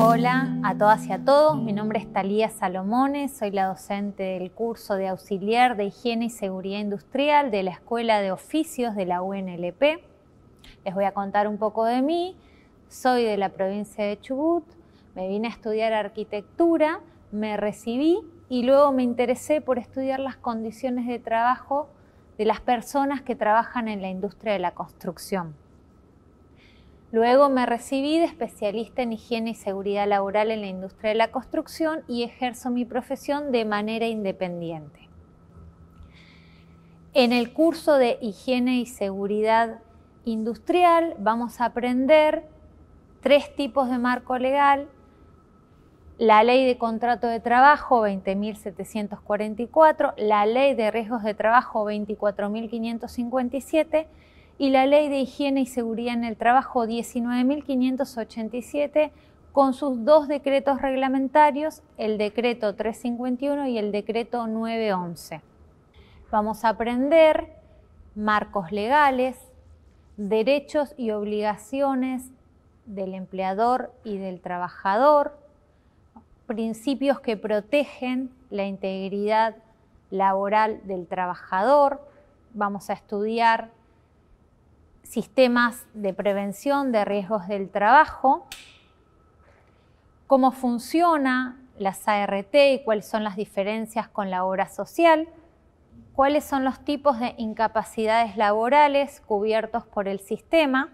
Hola a todas y a todos, mi nombre es Talía Salomones, soy la docente del curso de auxiliar de higiene y seguridad industrial de la Escuela de Oficios de la UNLP. Les voy a contar un poco de mí, soy de la provincia de Chubut, me vine a estudiar arquitectura, me recibí y luego me interesé por estudiar las condiciones de trabajo de las personas que trabajan en la industria de la construcción. Luego me recibí de especialista en higiene y seguridad laboral en la industria de la construcción y ejerzo mi profesión de manera independiente. En el curso de higiene y seguridad industrial vamos a aprender tres tipos de marco legal, la ley de contrato de trabajo 20.744, la ley de riesgos de trabajo 24.557, y la Ley de Higiene y Seguridad en el Trabajo 19.587 con sus dos decretos reglamentarios, el decreto 351 y el decreto 911. Vamos a aprender marcos legales, derechos y obligaciones del empleador y del trabajador, principios que protegen la integridad laboral del trabajador. Vamos a estudiar sistemas de prevención de riesgos del trabajo, cómo funciona las ART y cuáles son las diferencias con la obra social, cuáles son los tipos de incapacidades laborales cubiertos por el sistema.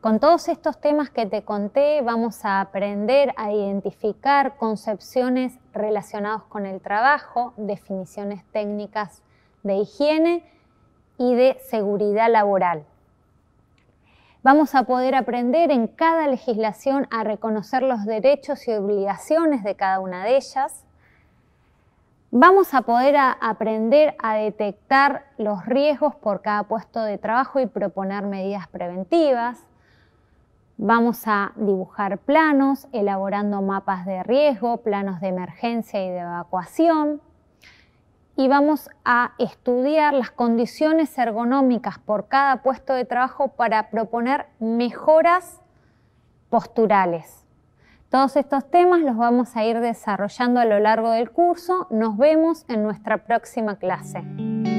Con todos estos temas que te conté, vamos a aprender a identificar concepciones relacionadas con el trabajo, definiciones técnicas de higiene y de seguridad laboral. Vamos a poder aprender en cada legislación a reconocer los derechos y obligaciones de cada una de ellas. Vamos a poder aprender a detectar los riesgos por cada puesto de trabajo y proponer medidas preventivas. Vamos a dibujar planos, elaborando mapas de riesgo, planos de emergencia y de evacuación y vamos a estudiar las condiciones ergonómicas por cada puesto de trabajo para proponer mejoras posturales. Todos estos temas los vamos a ir desarrollando a lo largo del curso. Nos vemos en nuestra próxima clase.